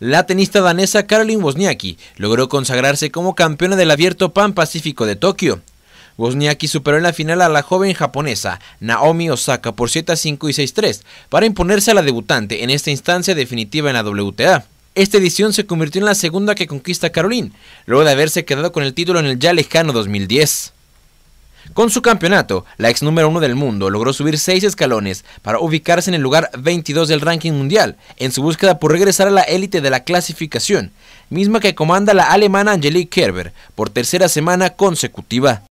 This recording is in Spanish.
La tenista danesa Caroline Wozniacki logró consagrarse como campeona del Abierto Pan Pacífico de Tokio. Wozniacki superó en la final a la joven japonesa Naomi Osaka por 7-5 y 6-3 para imponerse a la debutante en esta instancia definitiva en la WTA. Esta edición se convirtió en la segunda que conquista Caroline, luego de haberse quedado con el título en el ya lejano 2010. Con su campeonato, la ex número uno del mundo logró subir seis escalones para ubicarse en el lugar 22 del ranking mundial, en su búsqueda por regresar a la élite de la clasificación, misma que comanda la alemana Angelique Kerber por tercera semana consecutiva.